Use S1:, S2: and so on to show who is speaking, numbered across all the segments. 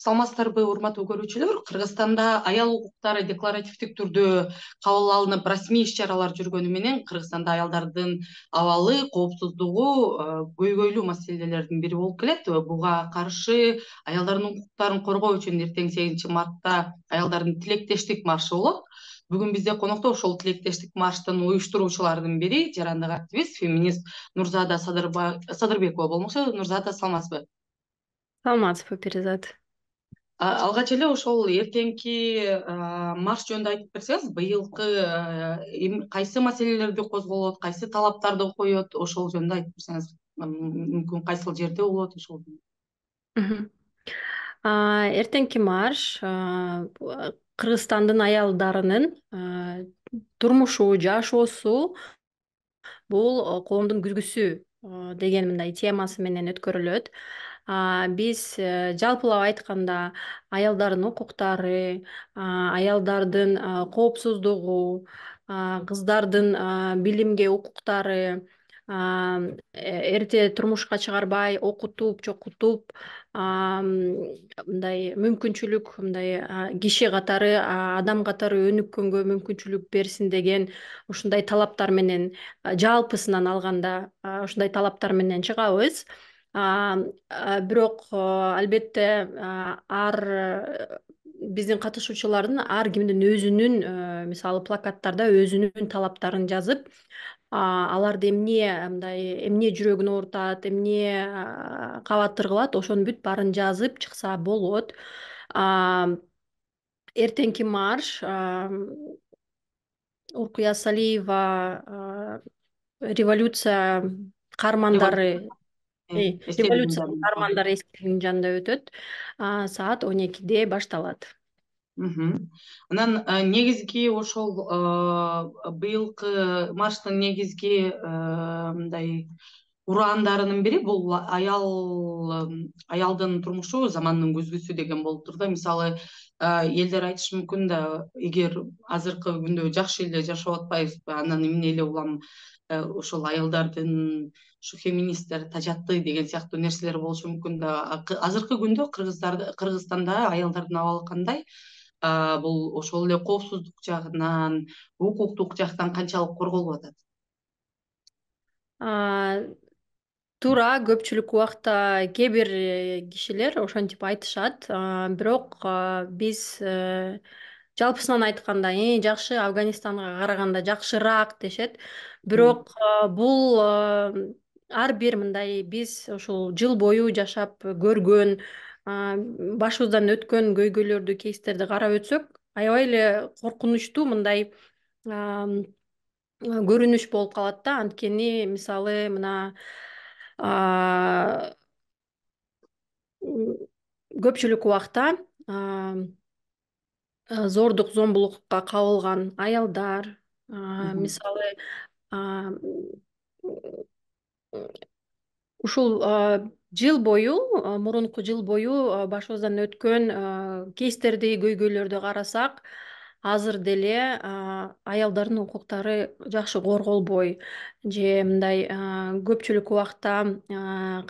S1: саламатсыздарбы урматтуу көрүүчүлөр кыргызстанда аял укуктары декларативдик түрдө кабыл алынып расмий иш чаралар жүргөнү менен кыргызстанда аялдардын абалы коопсуздугу көйгөйлүү э, маселелердин бири болуп келет э, буга каршы аялдардын укуктарын коргоо үчүн эртең сегизинчи мартта аялдардын тилектештик маршы болот бүгүн бизде конокто ошол тилектештик марштын уюштуруучуларынын бири жарандык активист феминист нурзада садырбекова болмокчу нурзада саламатсызбы саламатсызбы перизат алгач эле ошол эртеңки марш жөнүндө айтып берсеңиз быйылкы э, кайсы маселелерди козголот кайсы талаптарды коет ошол жөнүндө айтып берсеңиз мүмкүн кайсыл жерде болот ошол
S2: эртеңки марш кыргызстандын аялдарынын турмушу жашоосу бул э, коомдун күзгүсү э, деген мындай темасы менен өткөрүлөт биз э, жалпылап айтканда аялдардын укуктары аялдардын коопсуздугу кыздардын билимге укуктары э, эрте турмушка чыгарбай окутуп чокутуп мындай мүмкүнчүлүк мындай киши катары адам катары өнүккөнгө мүмкүнчүлүк берсин деген ушундай талаптар менен жалпысынан алганда ушундай талаптар менен чыгабыз Э, бирок э, албетте э, ар біздің катышуучулардын ар кимдин өзүнүн мысалы плакаттарда өзүнүн талаптарын жазып аларды эмне мындай эмне жүрөгүн оорутат эмне кабатыр кылат ошонун бүт баарын жазып чыкса болот эртеңки марш уркуя салиева революция каармандары воюцияы армандар эсииин жанында өтөт саат он экиде башталат
S1: анан э, негизги ошол э, быйылкы марштын негизги э, мындай ураандарынын бири бул аял аялдын турмушу замандын күзгүсү деген болуптур да мисалы элдер айтышы мүмкүн да эгер азыркы күндө жакшы эле жашап атпайбызбы анан эмне эле улам ошол аялдардын ушу министр тажатты деген нерселер болушу мүмкүн да азыркы күндө кыргыздар кыргызстанда аялдардын абалы кандай бул ошол эле коопсуздук жагынан укуктук жактан канчалык корголуп атат
S2: туура көпчүлүк убакта кээ бир э, кишилер ошентип айтышат бирок биз э, жалпысынан айтканда э жакшы афганистанга караганда жакшыраак дешет бирок бул ар бир мындай биз ушул жыл бою жашап көргөн башыбыздан өткөн көйгөйлөрдү кейстерди карап өтсөк аябай эле коркунучтуу мындай көрүнүш болуп калат да анткени мисалы мына көпчүлүк убакта зордук зомбулукка кабылган аялдар мисалы ушул жыл бою мурунку жыл бою башыбыздан өткөн кейстерди көйгөйлөрдү карасак азыр деле аялдардын укуктары жакшы корголбой же мындай көпчүлүк убакта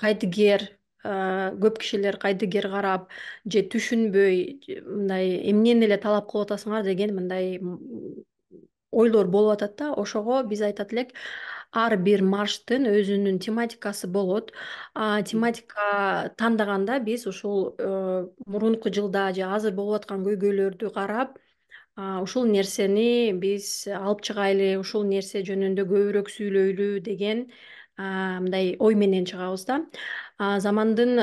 S2: кайдыгер көп кишилер кайдыгер карап же түшүнбөй мындай эмнени эле талап кылып атасыңар деген мындай ойлор болуп атат да ошого биз айтат элек ар бир марштын өзүнүн тематикасы болот тематика тандаганда биз ушул э, мурунку жылда же азыр болуп аткан көйгөйлөрдү карап ушул нерсени биз алып чыгайлы ушул нерсе жөнүндө көбүрөөк сүйлөйлү деген мындай ой менен чыгабыз да замандын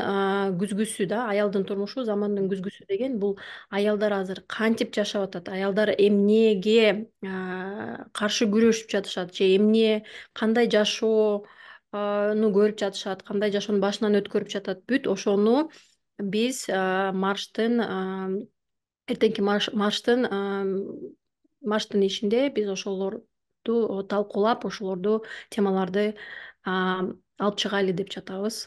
S2: күзгүсү да аялдын турмушу замандын күзгүсү деген бул аялдар азыр кантип жашап атат аялдар эмнеге каршы күрөшүп жатышат же эмне кандай жашоону көрүп жатышат кандай жашоону башынан өткөрүп жатат бүт ошону биз марштын эртеңки марштын марштын ишинде биз ошолорду талкуулап ошолорду темаларды алып
S1: чыгалы деп жатабыз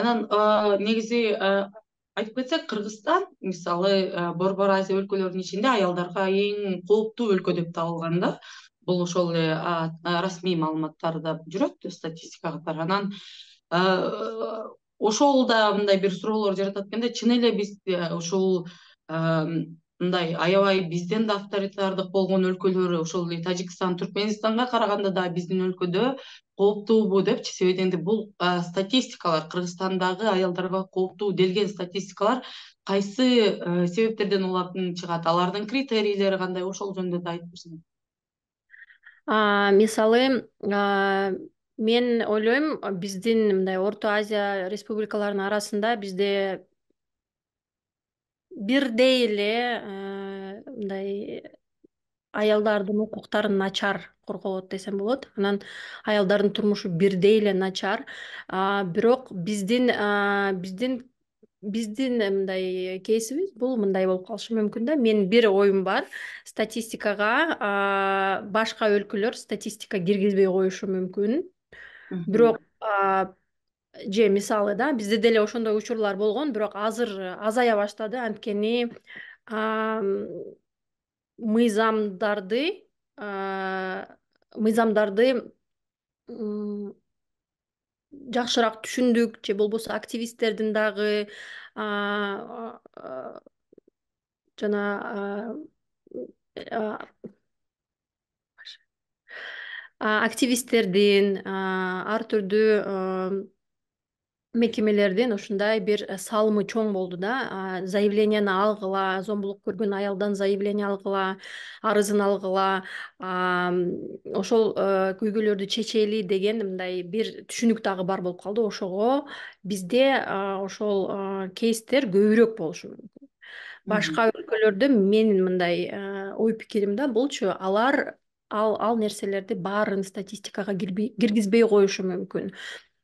S1: анан негизи айтып кетсек кыргызстан мисалы борбор азия өлкөлөрүнүн ичинде аялдарга эң кооптуу өлкө деп табылган да бул ошол эле расмий маалыматтарда жүрөт статистикага катары анан ошол да мындай бир суроолор жаратат экен да чын эле биз э, ушул мындай аябай бизден да авторитардык болгон өлкөлөр ошол эле тажикстан түркмөнстанга караганда да биздин өлкөдө кооптуубу депчи себеби енді бул статистикалар кыргызстандагы аялдарга кооптуу делген статистикалар кайсы э, себептерден улам чыгат алардын критерийлери кандай ошол жөнүндө да айтып берсеңиз
S2: мисалы мен ойлойм биздин мындай орто азия республикаларынын арасында бизде бирдей эле мындай аялдардын укуктары начар коргоот десем болот анан аялдардын турмушу бирдей эле начар бирок биздин биздин биздин э, мындай кейсибиз бул мындай болуп калышы мүмкүн да менин бир оюм бар статистикага башка өлкөлөр статистика киргизбей коюшу мүмкүн бирок же мисалы да бизде деле ошондой учурлар болгон бирок азыр э, азая баштады анткени мыйзамдарды э, мыйзамдарды жакшыраак түшүндүк же болбосо активисттердин дагы жана э, активисттердин ар түрдүү мекемелерден ушундай бир э, салымы чоң болду да заявленияны алгыла зомбулук көргөн аялдан заявление алгыла арызын алгыла ошол э, көйгөйлөрдү чечели деген мындай бир түшүнүк дагы бар болуп калды ошого бизде ошол кейстер көбүрөөк болушу мүмкүн башка өлкөлөрдө менин мындай э, ой пикирим да булчу алар ал ал нерселерди баарын статистикага киргизбей коюшу мүмкүн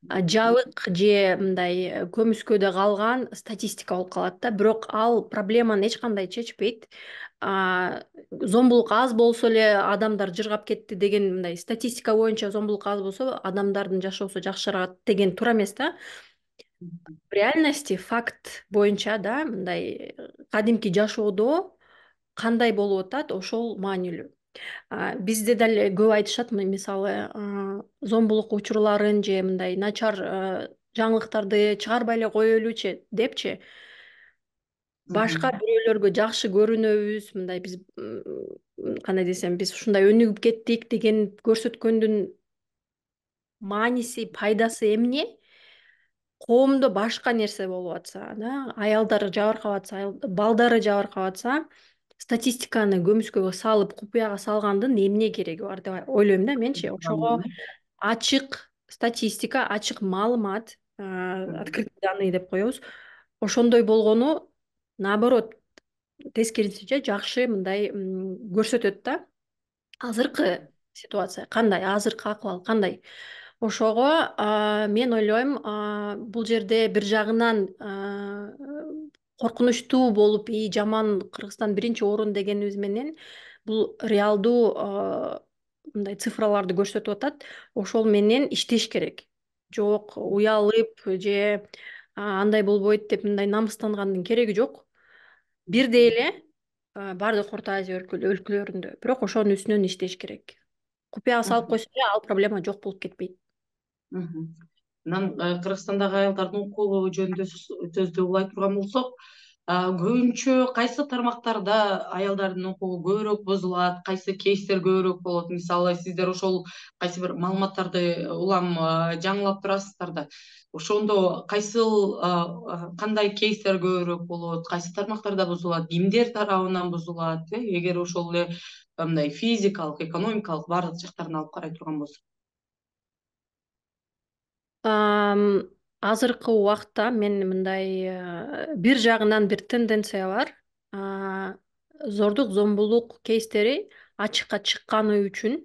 S2: жалык же мындай э, көмүскөдө калган статистика болуп калат да бирок ал проблеманы эч кандай чечпейт зомбулук аз болсо эле адамдар жыргап кетти деген мындай статистика боюнча зомбулук аз болсо адамдардын жашоосу жакшырат деген туура эмес да в реальности факт боюнча да мындай э, кадимки жашоодо кандай болуп атат ошол маанилүү бизде деле көп айтышат мисалы зомбулук учурларын же мындай начар жаңылыктарды чыгарбай эле коелучу депчи башка бирөөлөргө жакшы көрүнөбүз мындай биз кандай десем биз ушундай өнүгүп кеттик деген көрсөткөндүн мааниси пайдасы эмне коомдо башка нерсе болуп атса да аялдар жабыркап атса балдары жабыркап атса статистиканы көмүскөгө салып купуяга салгандын эмне кереги бар деп ойлойм да менчи ошого ачык статистика ачык маалымат открытый данные деп коебуз ошондой болгону наоборот тескерисинче жакшы мындай көрсөтөт да азыркы ситуация кандай азыркы акыбал кандай ошого мен ойлойм бул жерде бир жагынан коркунучтуу болуп и жаман кыргызстан биринчи орун дегенибиз менен бул реалдуу мындай цифраларды көрсөтүп атат ошол менен иштеш керек жок уялып же андай болбойт деп мындай намыстангандын кереги жок бирдей эле баардык орто азия өлкөлөрүндө бирок ошонун үстүнөн иштеш керек купуяга салып койсо эле ал проблема жок болуп кетпейт
S1: анан э, кыргызстандагы аялдардын укугу жөнүндө сөздү улай турган болсок көбүнчө кайсы тармактарда аялдардын укугу көбүрөөк бузулат кайсы кейстер көбүрөөк болот мисалы сиздер ошол кайсы бир маалыматтарды э, улам э, жаңылап турасыздар да ошондо кайсыл кандай кейстер көбүрөөк болот кайсы тармактарда бузулат кимдер тарабынан бузулат э эгер ошол эле мындай физикалык экономикалык баардык жактарын алып карай турган болсок азыркы
S2: убакта мен мындай э, бир жагынан бир тенденция бар зордук зомбулук кейстери ачыкка чыкканы үчүн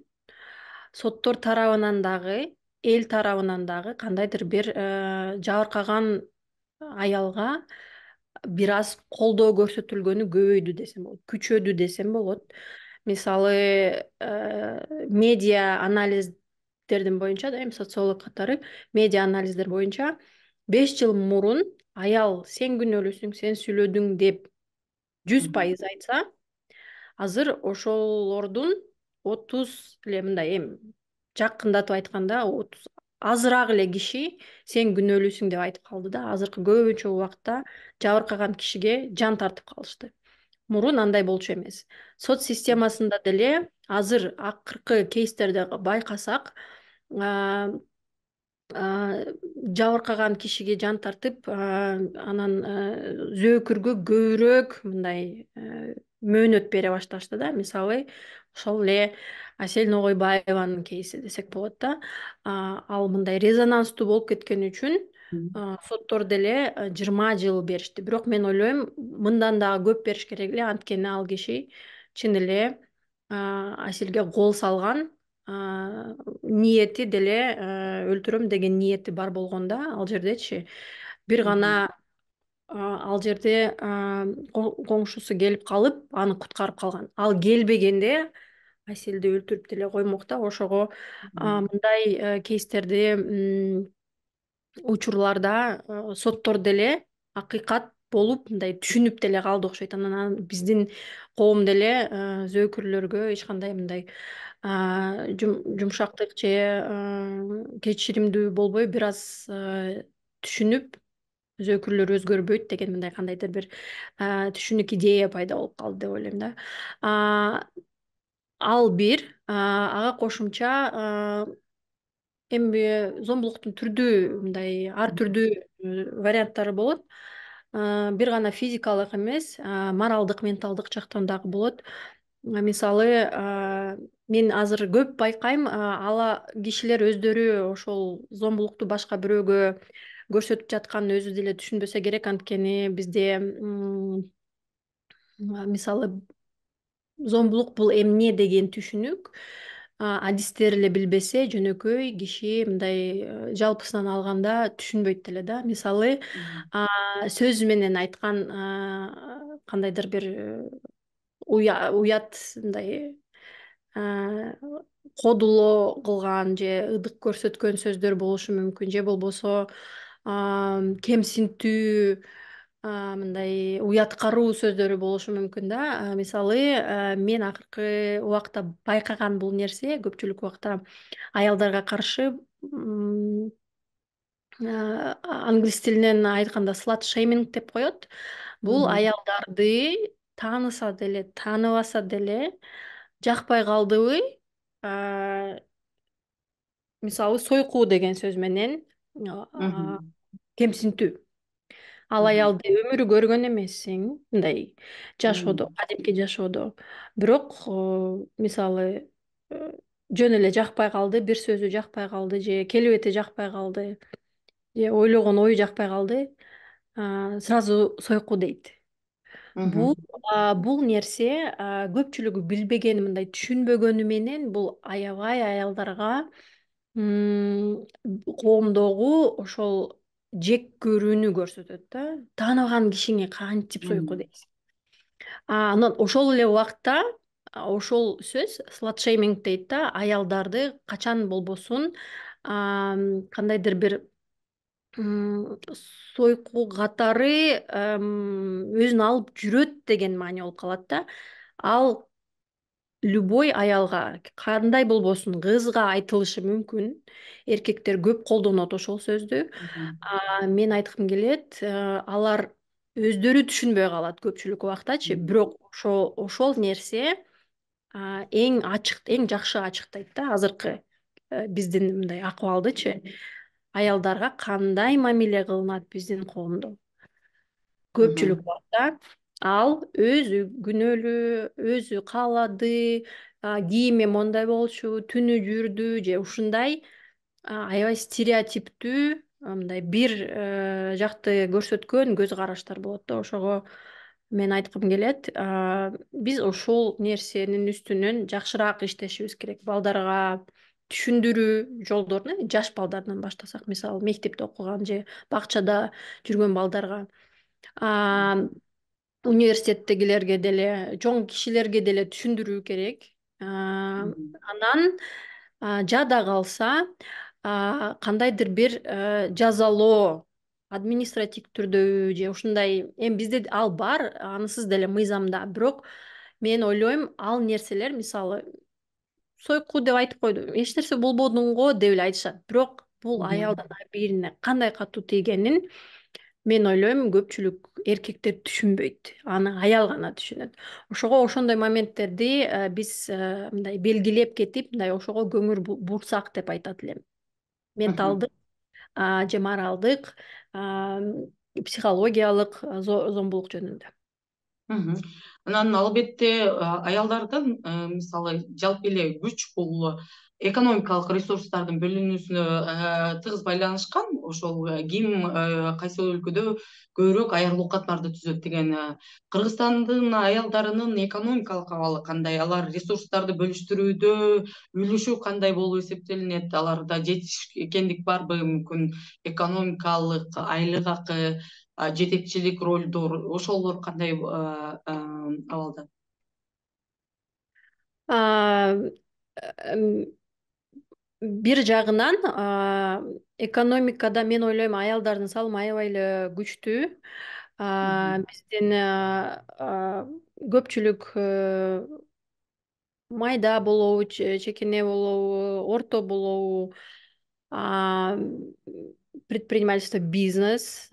S2: соттор тарабынан дагы эл тарабынан дагы кандайдыр бир э, жабыркаган аялга бир аз колдоо көрсөтүлгөнү көбөйдү десем болот күчөдү десем болот мисалы э, медиа анализ боюнча да эми социолог катары медиа анализдер боюнча беш жыл мурун аял сен күнөөлүүсүң сен сүйлөдүң деп жүз пайыз айтса азыр ошолордун отуз эле мындай эми жакындатып айтканда отуз азыраак эле киши сен күнөөлүүсүң деп айтып калды да азыркы көбүнчө убакта жабыркаган кишиге жан тартып калышты мурун андай болчу эмес соц системасында деле азыр акыркы кейстерди байкасак жабыркаган кишиге жан тартып анан зөөкүргө көбүрөөк мындай мөөнөт бере башташты да мисалы ошол эле асель ногойбаеванын кейси десек болот да ал мындай резонанстуу болуп кеткен үчүн соттор деле жыйырма жыл беришти бирок мен ойлойм мындан дагы көп бериш керек эле анткени ал киши чын эле асилге кол салган ниети деле өлтүрөм деген ниети бар болгон да ал жердечи бир гана ал жерде коңшусу келип калып аны куткарып калган ал келбегенде асилди өлтүрүп деле коймок да ошого мындай э, кейстерди учурларда э, соттор деле акыйкат болуп мындай түшүнүп деле калды окшойт анан биздин коом деле э, зөөкүрлөргө эч кандай мындай э, жумшактык же э, кечиримдүү болбой бир аз түшүнүп зөөкүрлөр өзгөрбөйт деген мындай кандайдыр бир түшүнүк идея пайда болуп калды деп ойлойм да ал бир ага кошумча эми зомбулуктун түрдүү мындай ар түрдүү варианттары болот бир гана физикалык эмес моралдык менталдык жактан дагы болот мисалы мен азыр көп байкайм ала кишилер өздөрү ошол зомбулукту башка бирөөгө көрсөтүп жатканын өзү деле түшүнбөсө керек анткени бизде мисалы зомбулук бул эмне деген түшүнүк адистер эле билбесе жөнөкөй киши мындай э, жалпысынан алганда түшүнбөйт деле да мисалы сөз менен айткан кандайдыр бир э, уят мындай кодулоо кылган же ыдык көрсөткөн сөздөр болушу мүмкүн же болбосо кемсинтүү мындай уяткаруу сөздөрү болушу мүмкүн да мисалы мен акыркы убакта байкаган бул нерсе көпчүлүк убакта аялдарга каршы англис тилинен айтканда слат шейминг деп коет бул аялдарды тааныса деле тааныбаса деле жакпай калдыбы мисалы сойку деген сөз менен кемсинтүү ал аялды өмүрү көргөн эмессиң мындай жашоодо кадимки жашоодо бирок мисалы э, жөн эле жакпай калды бир сөзү жакпай калды же келбети жакпай калды же ойлогон ою жакпай калды сразу сойку дейт бул бул нерсе көпчүлүгү билбеген мындай түшүнбөгөнү менен бул аябай аялдарга коомдогу ошол жек көрүүнү көрсөтөт да тааныбаган кишиңе кантип сойку дейсиң анан ошол эле убакта ошол сөз слатшейминг дейт да аялдарды качан болбосун кандайдыр бир сойку катары өзүн алып жүрөт деген маани болуп калат да ал любой аялга кандай болбосун кызга айтылышы мүмкүн эркектер көп колдонот ошол сөздү мен айткым келет э, алар өздөрү түшүнбөй калат көпчүлүк убактачы бирок шо ошол нерсе эң ачык эң жакшы ачыктайт да азыркы э, биздин мындай акыбалдычы аялдарга кандай мамиле кылынат биздин коомдо көпчүлүк убакта ал өзү күнөөлүү өзү каалады кийими моундай болчу түнү жүрдү же ушундай аябай стереотиптүү мындай бир э, жакты көрсөткөн көз караштар болот да ошого мен айткым келет биз ушул нерсенин үстүнөн жакшыраак иштешибиз керек балдарга түшүндүрүү жолдорун жаш балдардан баштасак мисалы мектепте окуган же бакчада жүргөн балдарга университеттегилерге деле чоң кишилерге деле түшүндүрүү керек анан жада калса кандайдыр бир э, жазалоо административ түрдөбү же ушундай эми бизде ал бар анысыз деле мыйзамда бирок мен ойлойм ал нерселер мисалы сойку деп айтып койду эч нерсе болбодуң деп эле айтышат бирок бул аялдын бирине кандай катуу тийгенин мен ойлойм көпчүлүк эркектер түшүнбөйт аны аял гана түшүнөт ошого ошондой моменттерди э, биз э, мындай белгилеп кетип мындай ошого көңүл бурсак деп айтат элем менталдык же моралдык психологиялык э, зомбулук жөнүндө
S1: анан албетте аялдардан мисалы жалпы эле күч бул экономикалык ресурстардын бөлүнүүсүнө э, тыгыз байланышкан ошол э, ким э, кайсыл өлкөдө көбүрөөк аялдуу катпарды түзөт деген кыргызстандын аялдарынын экономикалык абалы кандай алар ресурстарды бөлүштүрүүдө үлүшү кандай болуп эсептелинет аларда жетишкендик барбы мүмкүн экономикалык айлык акы жетекчилик ролдор ошолор кандай абалда
S2: бир жагынан экономикада мен ойлойм аялдардын салымы аябай эле күчтүү биздин көпчүлүк э, майда болобу чекене болобу орто болобу предпринимательство бизнес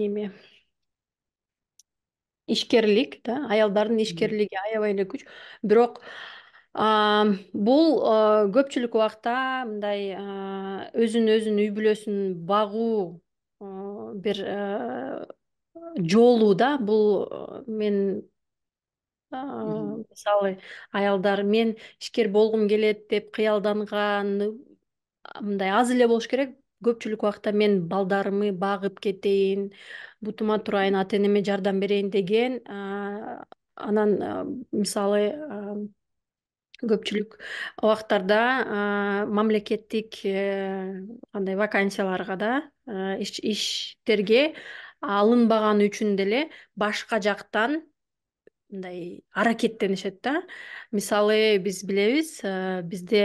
S2: неме ишкерлик да аялдардын ишкерлиги аябай эле күч бирок бул э, көпчүлүк убакта мындай э, өзүн өзүн үй бүлөсүн багуу э, бир жолу да бул мен мисалы аялдар мен ишкер болгум келет деп кыялданган мындай аз эле болуш керек көпчүлүк убакта мен балдарымды багып кетейин бутума турайын ата энеме жардам берейин деген анан мисалы көпчүлүк убактарда мамлекеттик э, кандай вакансияларга да иштерге алынбаганы үчүн деле башка жактан мындай аракеттенишет да мисалы биз билебиз бизде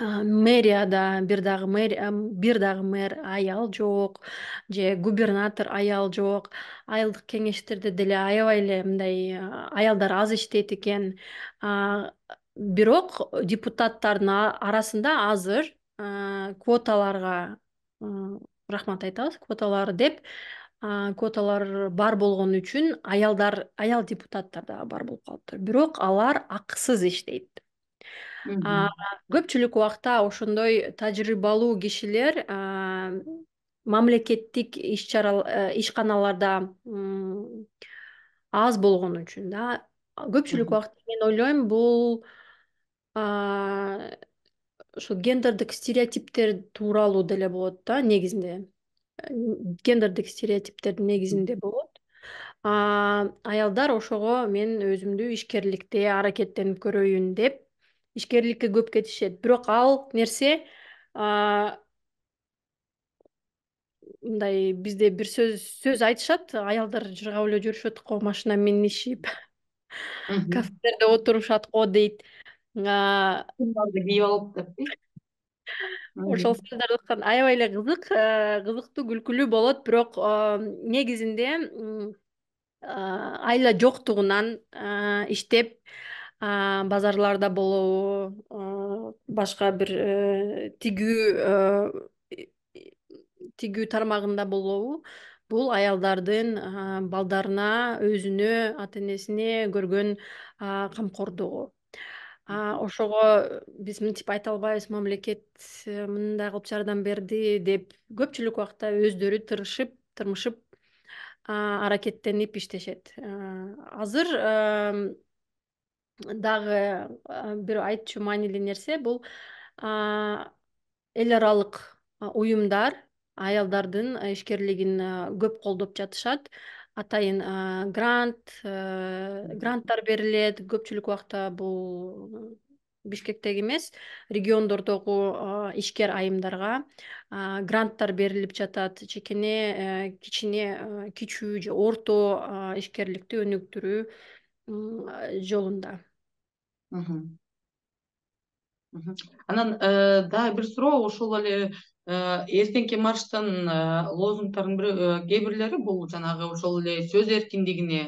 S2: мэрияда бир дагымэр бир дагы мэр аял жок же губернатор аял жок айылдык кеңештерде деле аябай эле мындай аялдар аз иштейт экен бирок депутаттардын арасында азыр квоталарга рахмат айтабыз квоталар деп квоталар бар болгон үчүн аялдар аял депутаттар дагы бар болуп калыптыр бирок алар акысыз иштейт көпчүлүк убакта ошондой тажрыйбалуу кишилер мамлекеттик иш чара э, ишканаларда аз болгон үчүн да көпчүлүк убакта мен ойлойм бул ушул гендердик стереотиптер тууралуу деле болот да негизинде гендердик стереотиптердин негизинде болот аялдар ошого мен өзүмдү ишкерликте аракеттенип көрөйүн деп ишкерликке көп кетишет бирок ал нерсе мындай бизде бир сөз сөз айтышат аялдар жыргап эле жүрүшөт го машина менен ишип кафелерде отурушат го дейт кийип алып деп ошол сөздөр аябай эле кызык кызыктуу күлкүлүү болот бирок негизинде айла жоктугунан иштеп базарларда болобу башка бир э, тигүү э, тигүү тармагында болобу бул аялдардын балдарына өзүнө ата энесине көргөн камкордугу ошого биз мынтип айта албайбыз мамлекет э, мындай кылып жардам берди деп көпчүлүк убакта өздөрү тырышып тырмышып аракеттенип иштешет азыр дагы бир айтчу маанилүү нерсе бул эл аралык уюмдар аялдардын ишкерлигин көп колдоп жатышат атайын грант гранттар берилет көпчүлүк убакта бул бишкектеги эмес региондордогу ишкер айымдарга гранттар берилип жатат чекене э, кичине э, кичүү же орто ишкерликти өнүктүрүү
S1: Э, жолунда анан э, да, бир суроо ошол эле эртеңки марштын э, лозунгтарынын бир кээ бирлери бул жанагы ошол эле сөз эркиндигине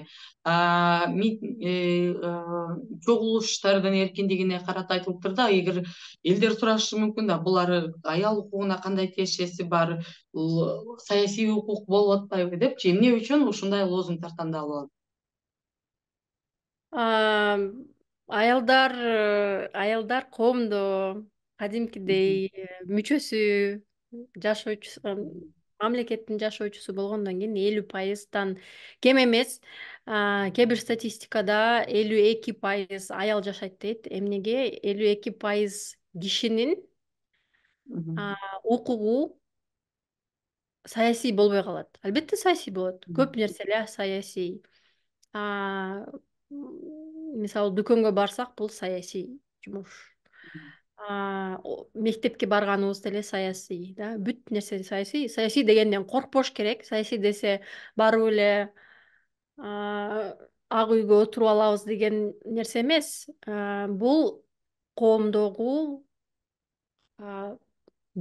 S1: чогулуштардын эркиндигине карата айтылыптыр да эгер элдер сурашы мүмкүн да булар аял укугуна кандай тиешеси бар саясий укук болуп атпайбы депчи эмне үчүн ушундай лозунгтар тандалып
S2: аялдар э, аялдар коомдо кадимкидей э, мүчөсү жашоочу мамлекеттин жашоочусу болгондон кийин элүү пайыздан кем эмес кээ бир статистикада элүү эки пайыз аял жашайт дейт эмнеге элүү эки пайыз кишинин укугу саясий болбой калат албетте саясий болот көп нерселер саясий мисалы дүкөнгө барсак бул саясий жумуш мектепке барганыбыз деле саясий да бүт нерсе саясий саясий дегенден коркпош керек саясий десе барып эле ак үйгө отуруп алабыз деген нерсе эмес бул коомдогу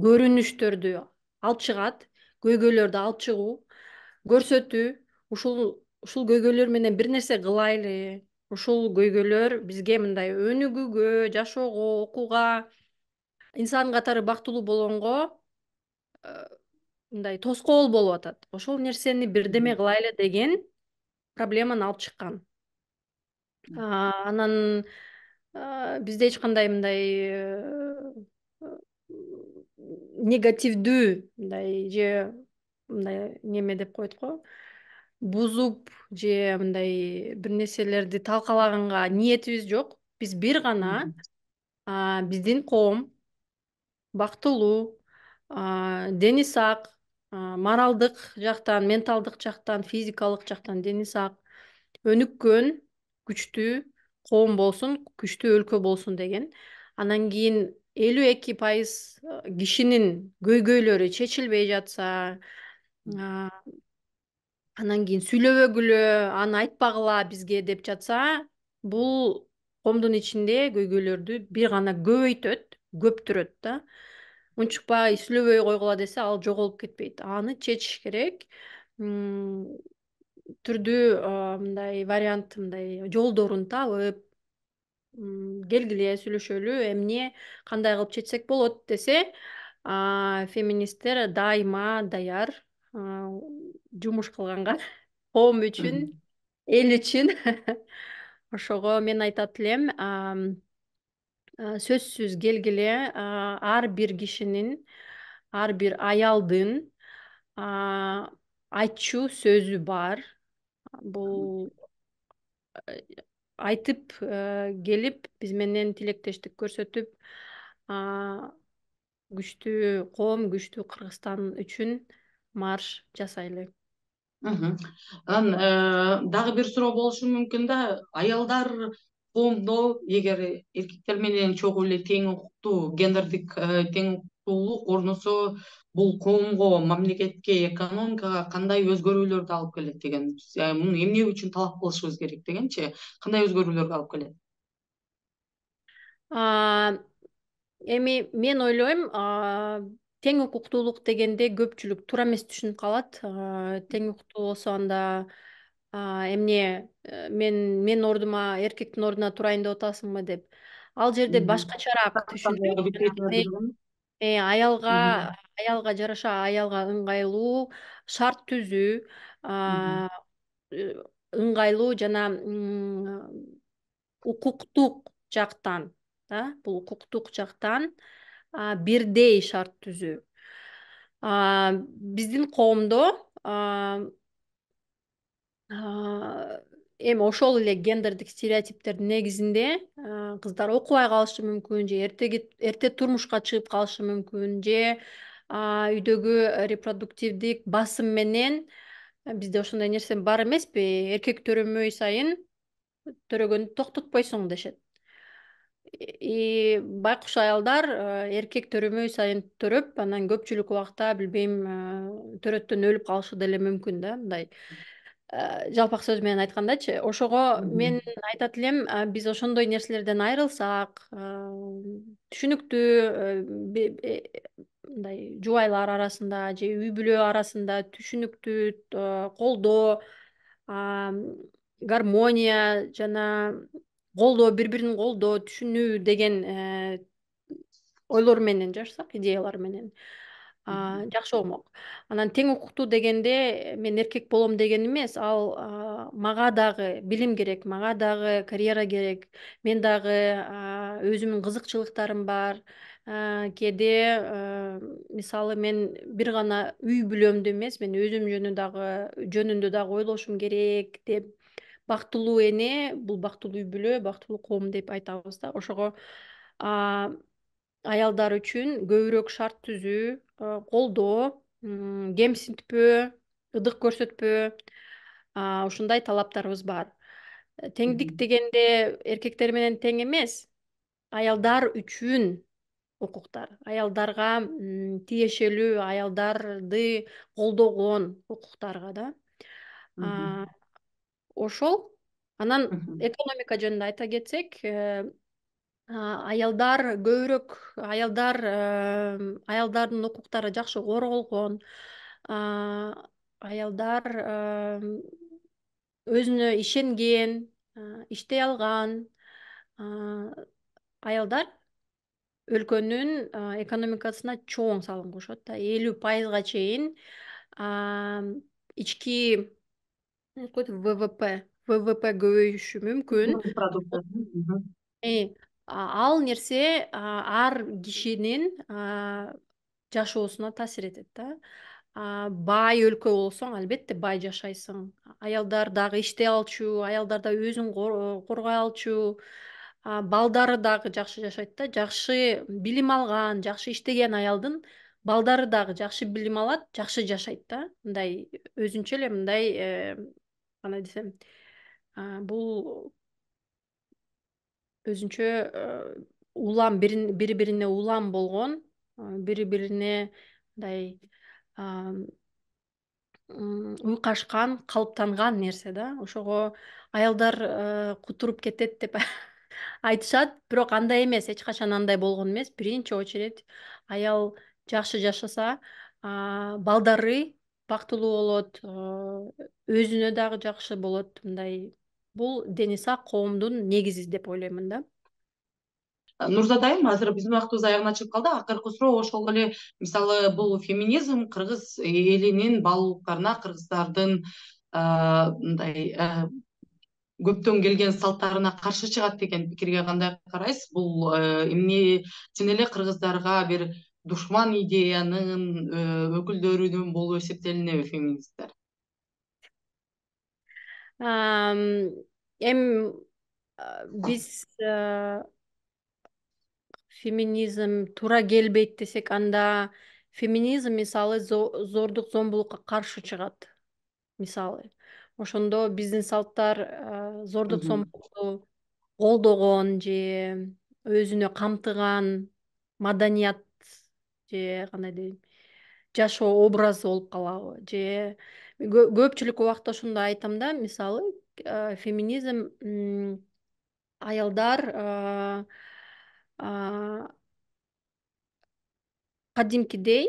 S2: көрүнүштөрдү алып чыгат көйгөйлөрдү алып чыгуу көрсөтүү ушул ушул көйгөйлөр менен бир нерсе кылайлы ушул көйгөйлөр бизге мындай өнүгүүгө жашоого окууга инсан катары бактылуу болгонго э, мындай тоскоол болуп атат ошол нерсени бирдеме кылайлы деген проблеманы алып чыккан анан э, бизде эч кандай мындай э, негативдүү мындай же мындай неме деп коет го бузуп же мындай бир нерселерди талкалаганга ниетибиз жок биз бир гана биздин коом бактылуу дени сак моралдык жактан менталдык жактан физикалык жактан дени сак өнүккөн күчтүү коом болсун күчтүү өлкө болсун деген анан кийин элүү эки пайыз э, кишинин көйгөйлөрү чечилбей жатса анан кийин сүйлөбөгүлө аны айтпагыла бизге деп жатса бул коомдун ичинде көйгөйлөрдү бир гана көбөйтөт көптүрөт да унчукпай сүйлөбөй койгула десе ал жоголуп кетпейт аны чечиш керек түрдүү мындай вариант мындай жолдорун табып келгиле сүйлөшөлү эмне кандай кылып чечсек болот десе феминисттер дайыма даяр жумуш кылганга коом үчүн эл үчүн ошого мен айтат элем сөзсүз келгиле ар бир кишинин ар бир аялдын айтчу сөзү бар бул э, айтып э, келип биз менен тилектештик көрсөтүп күчтүү коом күчтүү кыргызстан үчүн марш жасайлы анан э, дагы бир
S1: суроо болушу мүмкүн да аялдар коомдо эгер эркектер менен чогуу эле тең укуктуу гендердик э, тең укуктуулук орносо бул коомго мамлекетке экономикага кандай өзгөрүүлөрдү алып келет деген э, муну эмне үчүн талап кылышыбыз керек дегенчи кандай өзгөрүүлөргү алып келет
S2: эми мен ойлойм тең укуктуулук дегенде көпчүлүк туура эмес түшүнүп калат тең укуктуу болсо анда эмне э, мен менин ордума эркектин ордуна турайын деп атасыңбы деп ал жерде башкачараак э, аялга аялга жараша аялга ыңгайлуу шарт түзүү э, ыңгайлуу жана укуктук жактан да бул укуктук жактан бирдей шарт түзүү биздин коомдо эми ошол эле гендердик стереотиптердин негизинде кыздар окубай калышы мүмкүн же эрте турмушка чыгып калышы мүмкүн же үйдөгү репродуктивдик басым менен бизде ошондой нерсе бар эмеспи эркек төрөмөй сайын төрөгөндү токтотпойсуң дешет байкуш аялдар э, эркек төрөмөй сайын төрөп анан көпчүлүк убакта билбейм э, төрөттөн өлүп калышы деле мүмкүн да мындай э, жалпак сөз менен айткандачы ошого мен айтат элем биз ошондой нерселерден айрылсак түшүнүктүү мындай жубайлар арасында же үй бүлө арасында түшүнүктүү колдоо гармония жана колдоо бири бирин колдоо түшүнүү деген ойлор менен жашсак идеялар менен жакшы болмок анан тең укуктуу дегенде мен эркек болом деген эмес ал мага дагы билим керек мага дагы карьера керек мен дагы өзүмдүн кызыкчылыктарым бар кээде мисалы мен бир гана үй бүлөмдү эмес мен өзүм жөнү дагы жөнүндө дагы ойлошум керек деп бактылуу эне бул бактылуу үй бүлө бактылуу коом деп айтабыз да ошого аялдар үчүн көбүрөөк шарт түзүү колдоо кемсинтпөө ыдык көрсөтпөө ушундай талаптарыбыз бар теңдик дегенде эркектер менен тең эмес аялдар үчүн укуктар аялдарга тиешелүү аялдарды колдогон укуктарга да ошол анан экономика жөнүндө айта кетсек э, аялдар көбүрөөк аялдар э, аялдардын укуктары жакшы корголгон аялдар э, өзүнө ишенген иштей алган аялдар өлкөнүн экономикасына чоң салым кошот да элүү пайызга чейин ички ввп ввп көбөйүшү мүмкүн э, ал нерсе ар кишинин жашоосуна таасир этет да бай өлкө болсоң албетте бай жашайсың аялдар дагы иштей алчу аялдар дагы өзүн коргой алчу балдары дагы жакшы жашайт да жакшы билим алган жакшы иштеген аялдын балдары дагы жакшы билим алат жакшы жашайт да мындай өзүнчө эле мындай э, кандай десем бул өзүнчө э, улам бири бирине улам болгон бири бирине мындай уйкашкан калыптанган нерсе да ошого аялдар э, кутуруп кетет деп айтышат бирок андай эмес эч качан андай болгон эмес биринчи очередь аял жакшы жашаса балдары бактылуу болот өзүнө дагы жакшы болот мындай бул дени сак коомдун
S1: негизи деп ойлоймун да нурза дайым азыр биздин убактыбыз аягына чыгып калды акыркы суроо ошол эле мисалы бул феминизм кыргыз элинин баалуулуктарына кыргыздардын мындай көптөн келген салттарына каршы чыгат деген пикирге кандай карайсыз бул э, чын эле кыргыздарга бир душман идеянын э, өкүлдөрүнөн болуп эсептелинеби фемиистер эми
S2: биз э, феминизм туура келбейт десек анда феминизм мисалы зордук зомбулукка каршы чыгат мисалы ошондо биздин салттар э, зордук зомбулукту колдогон же өзүнө камтыган маданият же кандай дейм жашоо образы болуп калабы же көпчүлүк убакта ошондо айтам да мисалы э, феминизм аялдар э, кадимкидей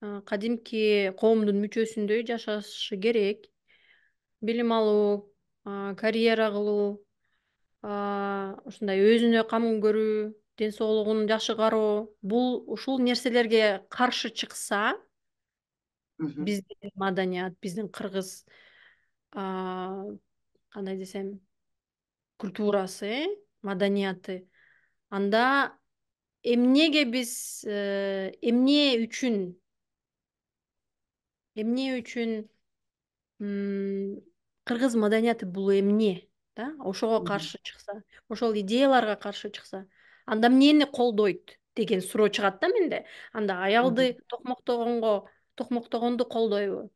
S2: э, кадимки коомдун мүчөсүндөй жашашы керек билим алуу карьера кылуу ушундай өзүнө кам көрүү ден соолугун жакшы кароо бул ушул нерселерге каршы чыкса
S1: биздин
S2: маданият биздин кыргыз кандай десем культурасы маданияты анда эмнеге биз э, эмне үчүн эмне үчүн кыргыз маданияты бул эмне да ошого каршы чыкса ошол идеяларга каршы чыкса анда эмнени колдойт деген суроо чыгат да менде анда аялды токмоктогонго токмоктогонду колдойбу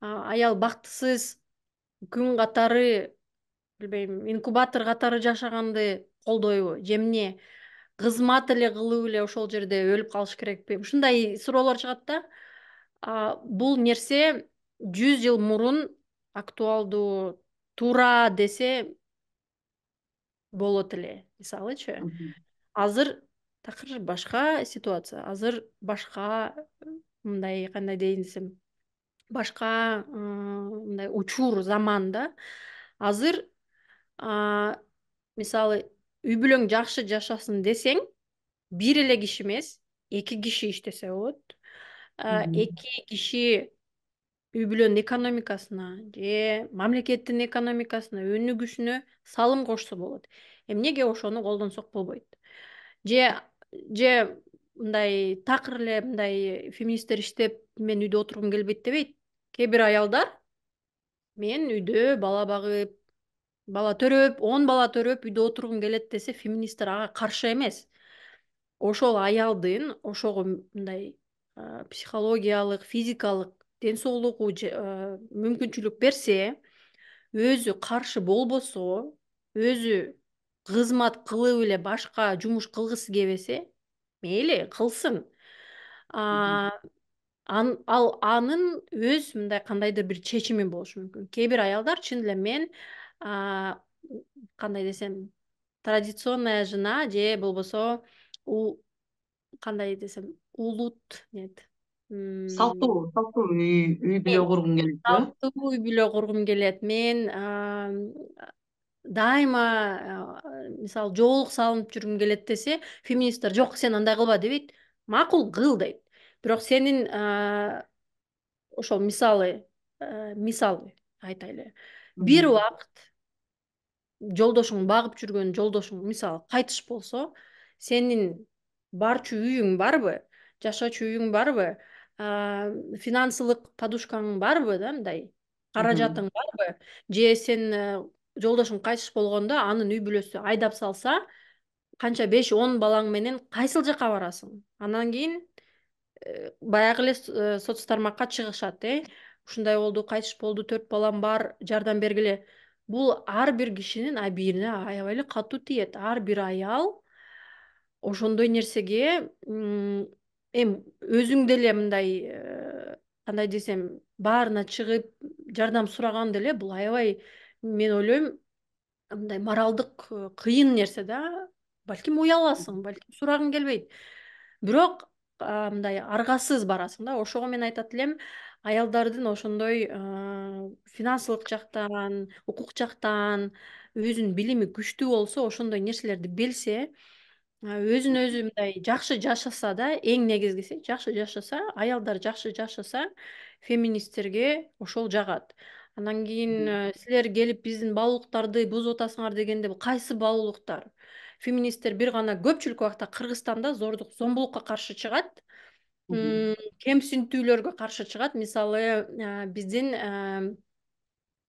S2: аял бактысыз күн катары билбейм инкубатор катары жашаганды колдойбу же эмне кызмат эле кылып эле ошол жерде өлүп калыш керекпи ушундай суроолор чыгат да бул нерсе жүз жыл мурун актуалдуу туура десе болот эле мисалычы азыр такыр башка ситуация азыр башка мындай кандай дейин десем башка мындай учур заман да азыр мисалы үй бүлөң жакшы жашасын десең бир эле киши эмес эки киши иштесе болот эки киши үй бүлөнүн экономикасына же мамлекеттин экономикасына өнүгүшүнө салым кошсо болот эмнеге ошону колдонсок болбойт же же мындай такыр эле мындай феминисттер иштеп мен үйдө отургум келбейт дебейт кээ бир аялдар мен үйдө бала багып бала төрөп он бала төрөп үйдө отургум келет десе феминисттер ага каршы эмес ошол аялдын ошого мындай психологиялык физикалык ден соолугу мүмкүнчүлүк берсе өзү каршы болбосо өзү кызмат кылып эле башка жумуш кылгысы келбесе мейли кылсын ал анын өз мындай кандайдыр бир чечими болушу мүмкүн кээ бир аялдар чын эле мен кандай десем традиционная жена же болбосо кандай десем улут нет салттуу
S1: салттуу үй үй бүлө кургум келет
S2: үй бүлө кургум келет мен дайыма э, мисалы жоолук салынып жүргүм келет десе феминисттер жок сен андай кылба дебейт макул кыл дейт бирок сенин э, ошол мисалы э, мисалы, айтайлы бир убакыт жолдошуң багып жүргөн жолдошуң мисалы кайтыш болсо сенин барчу үйүң барбы жашоочу үйүң барбы финансылык подушкаң барбы да мындай каражатың барбы же сен жолдошум кайтыш болгондо анын үй бүлөсү айдап салса канча беш он балаң менен кайсыл жака барасың анан кийин э, баягы эле э, соц тармакка чыгышат э ушундай болду кайтыш болду төрт балам бар жардам бергиле бул ар бир кишинин абийирине аябай эле катуу тиет ар бир аял ошондой нерсеге эми өзүң деле мындай э, кандай десем баарына чыгып жардам сураган деле бул аябай мен ойлойм мындай моралдык э, кыйын нерсе да балким уяласың балким сурагың келбейт бирок мындай аргасыз барасың да ошого мен айтат элем аялдардын ошондой э, финансылык жактан укук жактан өзүнүн билими күчтүү болсо ошондой нерселерди билсе өзүн өзү мындай жакшы жашаса да эң негизгиси жакшы жашаса аялдар жакшы жашаса феминисттерге ошол жагат анан кийин э, силер келип биздин баалуулуктарды бузуп атасыңар дегенде бул кайсы баалуулуктар феминисттер бир гана көпчүлүк убакта кыргызстанда зордук зомбулукка каршы чыгат кемсинтүүлөргө каршы чыгат мисалы э, биздин э,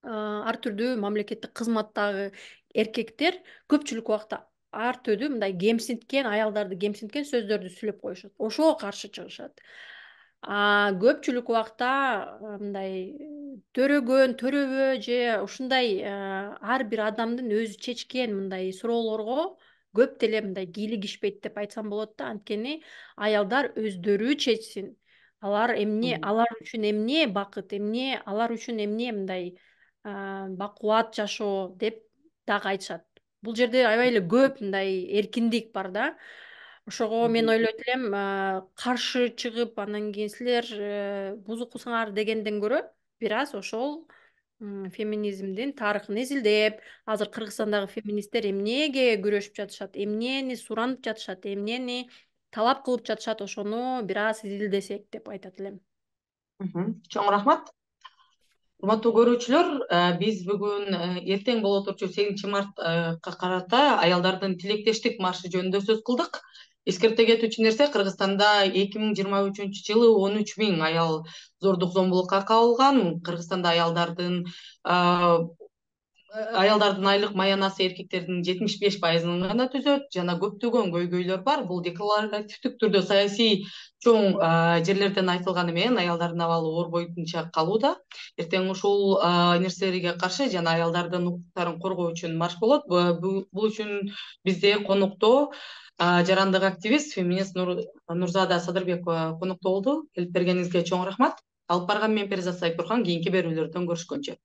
S2: ар түрдүү мамлекеттик кызматтагы эркектер көпчүлүк убакта ар түрдүү мындай кемсинткен аялдарды кемсинткен сөздөрдү сүйлөп коюшат ошого каршы чыгышат көпчүлүк убакта э, мындай төрөгөн төрөбө же ушундай э, ар бир адамдын өзү чечкен мындай суроолорго көп деле мындай кийлигишпейт деп айтсам болот да анткени аялдар өздөрү чечсин алар эмне алар үчүн эмне бакыт эмне алар үчүн эмне мындай э, бакубат жашоо деп дагы айтышат бул жерде аябай эле көп мындай эркиндик бар да ошого мен ойлойт элем каршы чыгып анан кийин силер э, бузукусуңар дегенден көрө бир аз ошол феминизмдин тарыхын изилдеп азыр кыргызстандагы феминисттер эмнеге күрөшүп жатышат эмнени суранып жатышат эмнени талап кылып жатышат ошону бир аз изилдесек деп айтат элем
S1: чоң рахмат урматтуу көрүүчүлөр э, биз бүгүн э, эртең боло турчу сегизинчи мартка карата аялдардын тилектештик маршы жөнүндө сөз кылдык эскерте кетүүчү нерсе кыргызстанда эки миң жыйырма үчүнчү жылы он үч миң аял зордук зомбулукка кабылган кыргызстанда аялдардын аялдардын айлык маянасы эркектердин жетимиш беш пайызын гана түзөт жана көптөгөн көйгөйлөр бар бул декларативдик түрдө саясий чоң жерлерден айтылганы менен аялдардын абалы оор боча калууда эртең ушул нерселерге каршы жана аялдардын укуктарын коргоо үчүн марш болот бул үчүн бизде конокто жарандык активист феминист нурзада садырбекова конокто болду келип бергениңизге чоң рахмат алып барган мен перизат сайбурхан кийинки берүүлөрдөн көрүшкөнчө